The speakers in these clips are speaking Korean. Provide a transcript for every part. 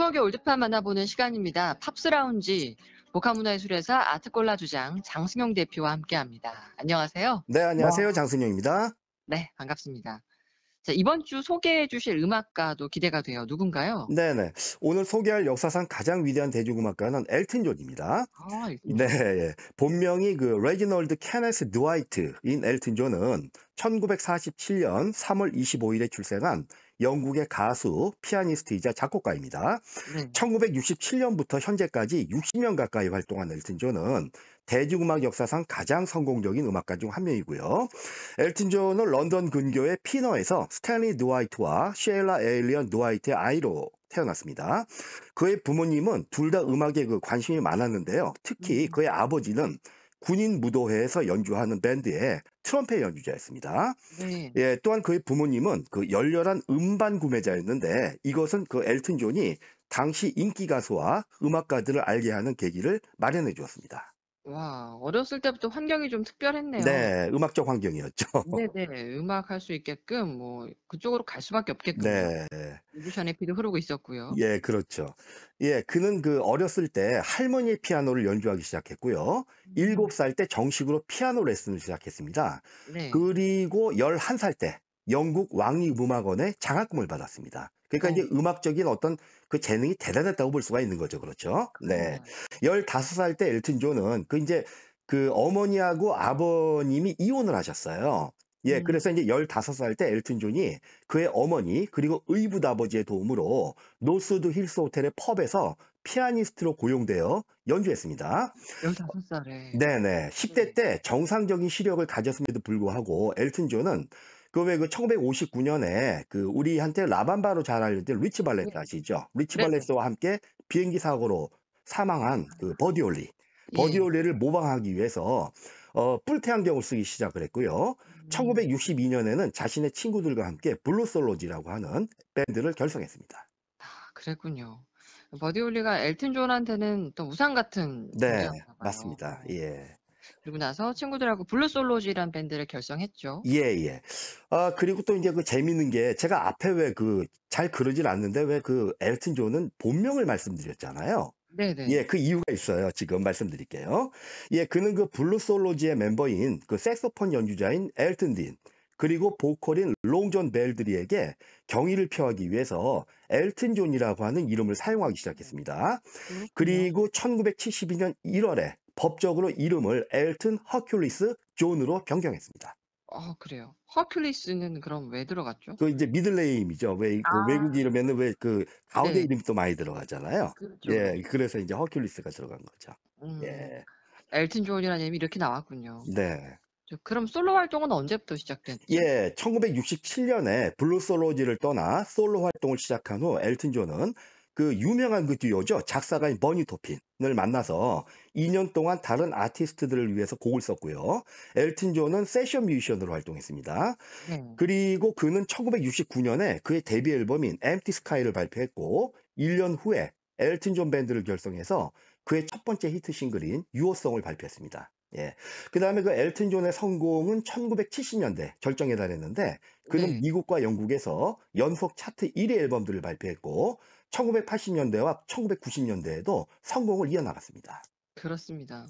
추억의 올드팝 만나보는 시간입니다. 팝스 라운지 목화문화예술회사 아트콜라 주장 장승용 대표와 함께합니다. 안녕하세요. 네, 안녕하세요. 와. 장승용입니다. 네, 반갑습니다. 자, 이번 주 소개해 주실 음악가도 기대가 돼요. 누군가요? 네네. 네. 오늘 소개할 역사상 가장 위대한 대중음악가는 엘튼 존입니다. 아, 엘 네. 예. 본명이 그 레지널드 케네스 드와이트인 엘튼 존은 1947년 3월 25일에 출생한 영국의 가수, 피아니스트이자 작곡가입니다. 네. 1967년부터 현재까지 60년 가까이 활동한 엘튼 존은 대중음악 역사상 가장 성공적인 음악가 중 한 명이고요. 엘튼 존은 런던 근교의 피너에서 스탠리 누화이트와 셰일라 에일리언 누화이트의 아이로 태어났습니다. 그의 부모님은 둘 다 음악에 그 관심이 많았는데요. 특히 음. 그의 아버지는 군인 무도회에서 연주하는 밴드의 트럼펫 연주자였습니다. 네. 예, 또한 그의 부모님은 그 열렬한 음반 구매자였는데 이것은 그 엘튼 존이 당시 인기 가수와 음악가들을 알게 하는 계기를 마련해 주었습니다. 와, 어렸을 때부터 환경이 좀 특별했네요. 네. 음악적 환경이었죠. 네네. 음악 할 수 있게끔 뭐 그쪽으로 갈 수밖에 없겠군 네. 뮤지션의 피도 흐르고 있었고요. 예, 그렇죠. 예, 그는 그 어렸을 때 할머니의 피아노를 연주하기 시작했고요. 7살때 음. 정식으로 피아노 레슨을 시작했습니다. 네. 그리고 11살때 영국 왕립음악원에 장학금을 받았습니다. 그러니까 네. 이제 음악적인 어떤 그 재능이 대단했다고 볼 수가 있는 거죠. 그렇죠? 네. 네. 열다섯 살때 엘튼 존은 그 이제 그 어머니하고 아버님이 이혼을 하셨어요. 예, 음. 그래서 이제 15살 때 엘튼 존이 그의 어머니 그리고 의붓 아버지의 도움으로 노스드 힐스 호텔의 펍에서 피아니스트로 고용되어 연주했습니다. 15살에. 네네. 10대 때 정상적인 시력을 가졌음에도 불구하고 엘튼 존은 그왜그 1959년에 그, 그 우리한테 라반바로 잘 알려진 리치 발렛 레 네. 아시죠? 리치 네. 발스와 함께 비행기 사고로 사망한 그 버디올리. 예. 버디올리를 예. 모방하기 위해서 어, 뿔태양경을 쓰기 시작을 했고요. 음. 1962년에는 자신의 친구들과 함께 블루솔로지라고 하는 밴드를 결성했습니다. 아, 그랬군요. 버디올리가 엘튼 존한테는 또 우상 같은 네, 맞습니다. 예. 그리고 나서 친구들하고 블루솔로지라는 밴드를 결성했죠. 예, 예. 아, 그리고 또 이제 그 재밌는 게 제가 앞에 왜 그 잘 그러질 않는데 왜 그 엘튼 존은 본명을 말씀드렸잖아요. 네네. 네. 예, 그 이유가 있어요. 지금 말씀드릴게요. 예, 그는 그 블루솔로지의 멤버인 그 색소폰 연주자인 엘튼 딘, 그리고 보컬인 롱존 벨드리에게 경의를 표하기 위해서 엘튼 존이라고 하는 이름을 사용하기 시작했습니다. 그리고 1972년 1월에 법적으로 이름을 엘튼 허큘리스 존으로 변경했습니다. 아 그래요. 허큘리스는 그럼 왜 들어갔죠? 그 이제 미들네임이죠. 왜 그 아. 그 외국 이름에는 왜그 가운데 네. 이름이 또 많이 들어가잖아요. 그렇죠. 예, 그렇죠. 그래서 이제 허큘리스가 들어간 거죠. 음, 예, 엘튼 존이라는 이름이 이렇게 나왔군요. 네. 그럼 솔로 활동은 언제부터 시작됐죠? 예, 1967년에 블루 솔로지를 떠나 솔로 활동을 시작한 후 엘튼 존은 그 유명한 그 듀오죠. 작사가인 버니 토핀을 만나서 2년 동안 다른 아티스트들을 위해서 곡을 썼고요. 엘튼 존은 세션 뮤지션으로 활동했습니다. 음. 그리고 그는 1969년에 그의 데뷔 앨범인 Empty Sky를 발표했고 1년 후에 엘튼 존 밴드를 결성해서 그의 첫 번째 히트 싱글인 유어성을 발표했습니다. 예. 그 다음에 그 엘튼 존의 성공은 1970년대 결정에 달했는데 그는 네. 미국과 영국에서 연속 차트 1위 앨범들을 발표했고 1980년대와 1990년대에도 성공을 이어나갔습니다. 그렇습니다.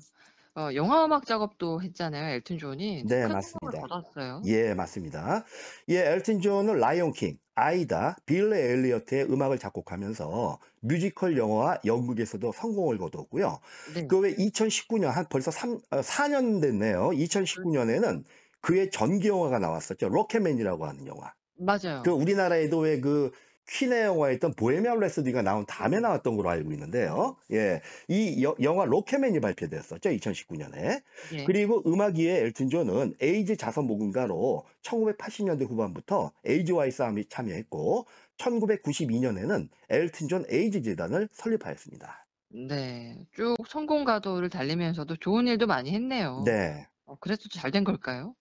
어, 영화 음악 작업도 했잖아요. 엘튼 존이 네, 큰 맞습니다. 받았어요. 예, 맞습니다. 예, 엘튼 존은 라이온 킹, 아이다, 빌레 엘리어트의 음악을 작곡하면서 뮤지컬 영화와 연극에서도 성공을 거두었고요. 네. 그외 2019년 한 벌써 3, 4년 어, 됐네요. 2019년에는 그의 전기 영화가 나왔었죠. 로켓맨이라고 하는 영화. 맞아요. 그 우리나라에도 왜그 퀸의 영화에 있던 보헤미안 레소디가 나온 다음에 나왔던 걸로 알고 있는데요. 음. 예. 이 여, 영화 로켓맨이 발표되었었죠. 2019년에. 예. 그리고 음악위에 엘튼 존은 에이즈 자선 모금가로 1980년대 후반부터 에이즈와의 싸움에 참여했고 1992년에는 엘튼 존 에이즈 재단을 설립하였습니다. 네. 쭉 성공 가도를 달리면서도 좋은 일도 많이 했네요. 네. 어, 그래서 잘 된 걸까요?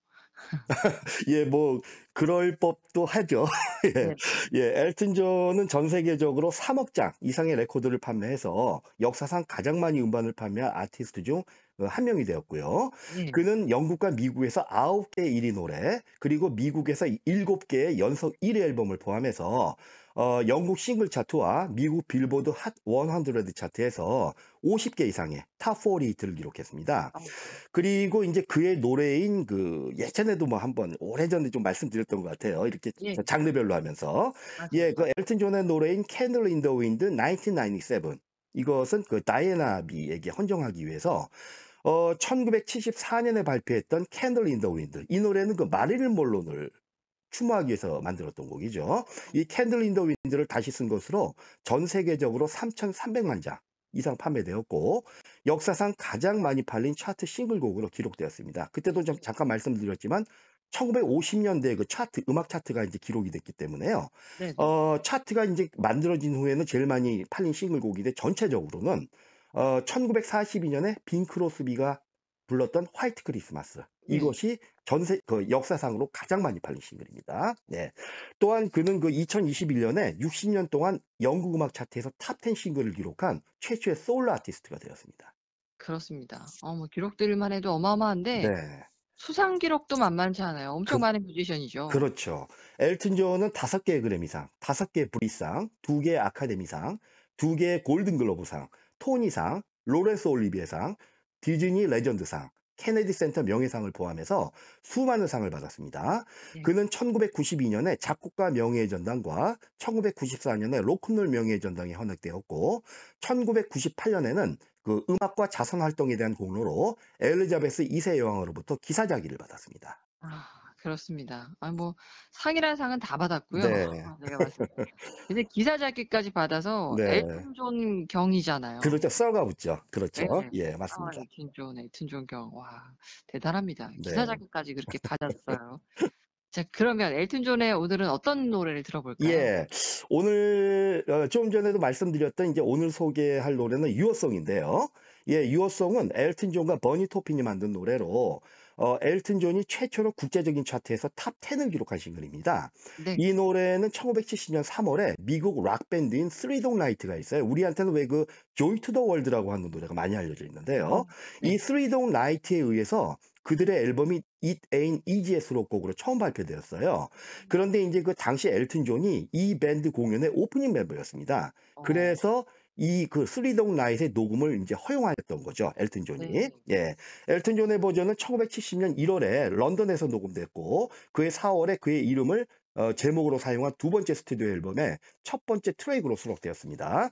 예, 뭐 그럴 법도 하죠. 예. 네. 예, 엘튼 존은 전 세계적으로 3억 장 이상의 레코드를 판매해서 역사상 가장 많이 음반을 판매한 아티스트 중 한 명이 되었고요. 네. 그는 영국과 미국에서 9개 1위 노래, 그리고 미국에서 7개의 연속 1위 앨범을 포함해서 어, 영국 싱글 차트와 미국 빌보드 핫 100 차트에서 50개 이상의 탑4 리트를 기록했습니다. 그리고 이제 그의 노래인 그 예전에도 뭐 한번 오래전에 좀 말씀드렸던 것 같아요. 이렇게 예. 장르별로 하면서 아, 예, 그렇죠. 그 엘튼 존의 노래인 Candle in the Wind 1997 이것은 그 다이애나 비에게 헌정하기 위해서 어, 1974년에 발표했던 Candle in the Wind 이 노래는 그 마릴린 몰론을 추모하기 위해서 만들었던 곡이죠. 음. 이 캔들 인더 윈드를 다시 쓴 것으로 전 세계적으로 3,300만 장 이상 판매되었고 역사상 가장 많이 팔린 차트 싱글곡으로 기록되었습니다. 그때도 좀 잠깐 말씀드렸지만 1950년대 그 차트 음악 차트가 이제 기록이 됐기 때문에요. 네네. 어 차트가 이제 만들어진 후에는 제일 많이 팔린 싱글곡인데 전체적으로는 어 1942년에 빈 크로스비가 불렀던 화이트 크리스마스. 음. 이것이 전세 그 역사상으로 가장 많이 팔린 싱글입니다. 네. 또한 그는 그 2021년에 60년 동안 영국 음악 차트에서 탑10 싱글을 기록한 최초의 소울 아티스트가 되었습니다. 그렇습니다. 어, 뭐 기록들만 해도 어마어마한데 네. 수상 기록도 만만치 않아요. 엄청 그, 많은 뮤지션이죠. 그렇죠. 엘튼 존은 다섯 개의 그래미상, 다섯 개의 브리상, 두 개의 아카데미상, 두 개의 골든글러브상, 토니상, 로렌스 올리비에상, 디즈니 레전드상, 케네디 센터 명예상을 포함해서 수많은 상을 받았습니다. 예. 그는 1992년에 작곡가 명예의 전당과 1994년에 로큰롤 명예의 전당에 헌액되었고 1998년에는 그 음악과 자선 활동에 대한 공로로 엘리자베스 2세 여왕으로부터 기사자기를 받았습니다. 아. 그렇습니다. 아, 니 뭐, 상이라는 상은 다 받았고요. 네. 아, 근데 기사자기까지 받아서 네. 엘튼 존 경이잖아요. 그렇죠. 써가 붙죠. 그렇죠. 네. 예, 아, 맞습니다. 아, 엘튼 존, 엘튼 존 경. 와, 대단합니다. 네. 기사자기까지 그렇게 받았어요. 자, 그러면 엘튼 존의 오늘은 어떤 노래를 들어볼까요? 예. 오늘, 어, 좀 전에도 말씀드렸던 이제 오늘 소개할 노래는 유어송인데요. 예, 유어송은 엘튼 존과 버니 토핀이 만든 노래로 어, 엘튼 존이 최초로 국제적인 차트에서 탑 10을 기록한 싱글입니다. 네. 이 노래는 1970년 3월에 미국 락 밴드인 스리동 라이트가 있어요. 우리한테는 왜 그 조이 투더 월드라고 하는 노래가 많이 알려져 있는데요. 음, 네. 이 스리동 라이트에 의해서 그들의 앨범이 It Ain't Easy의 수록곡으로 처음 발표되었어요. 그런데 이제 그 당시 엘튼 존이 이 밴드 공연의 오프닝 멤버였습니다. 어. 그래서 어. 이그 쓰리동 나잇의 녹음을 이제 허용하였던 거죠. 엘튼 존이. 네. 예. 엘튼 존의 버전은 1970년 1월에 런던에서 녹음됐고 그해 4월에 그의 이름을 어, 제목으로 사용한 두 번째 스튜디오 앨범의 첫 번째 트랙으로 수록되었습니다.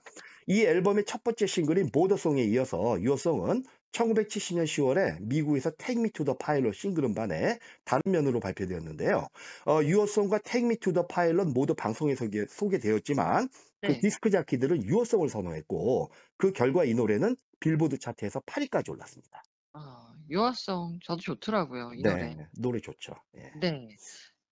이 앨범의 첫 번째 싱글인 모더송에 이어서 유어송은 1970년 10월에 미국에서 Take Me to the Pilot 싱글 음반에 다른 면으로 발표되었는데요. 어, 유어송과 Take Me to the Pilot 모두 방송에 서 소개, 되었지만 그 네. 디스크 자키들은 유효성을 선호했고 그 결과 이 노래는 빌보드 차트에서 8위까지 올랐습니다. 아, 유화성 저도 좋더라고요. 이 네, 노래. 노래 좋죠. 예. 네.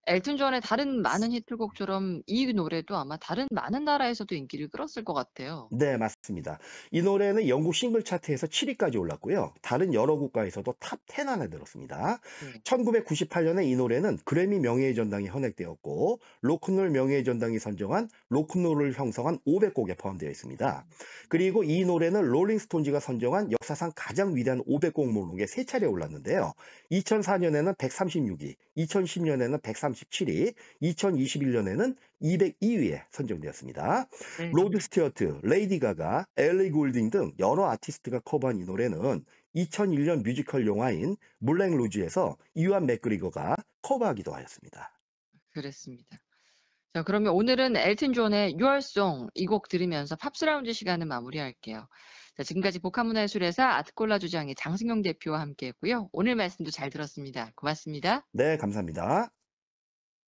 엘튼 존의 다른 많은 히트곡처럼 이 노래도 아마 다른 많은 나라에서도 인기를 끌었을 것 같아요. 네, 맞습니다. 이 노래는 영국 싱글 차트에서 7위까지 올랐고요. 다른 여러 국가에서도 탑 10 안에 들었습니다. 네. 1998년에 이 노래는 그래미 명예의 전당에 현액되었고 로큰롤 명예의 전당이 선정한 로큰롤을 형성한 500곡에 포함되어 있습니다. 그리고 이 노래는 롤링스톤즈가 선정한 역사상 가장 위대한 500곡 목록에 세 차례 올랐는데요. 2004년에는 136위, 2010년에는 130 237위, 2021년에는 202위에 선정되었습니다. 네. 로드 스튜어트, 레이디 가가, 엘리 골딩 등 여러 아티스트가 커버한 이 노래는 2001년 뮤지컬 영화인 물랭 로즈에서 이완 맥그리거가 커버하기도 하였습니다. 그랬습니다. 자, 그러면 오늘은 엘튼 존의 유월송 이 곡 들으면서 팝스 라운지 시간을 마무리할게요. 자, 지금까지 복합문화예술회사 아트콜라 주장의 장승용 대표와 함께했고요. 오늘 말씀도 잘 들었습니다. 고맙습니다. 네, 감사합니다.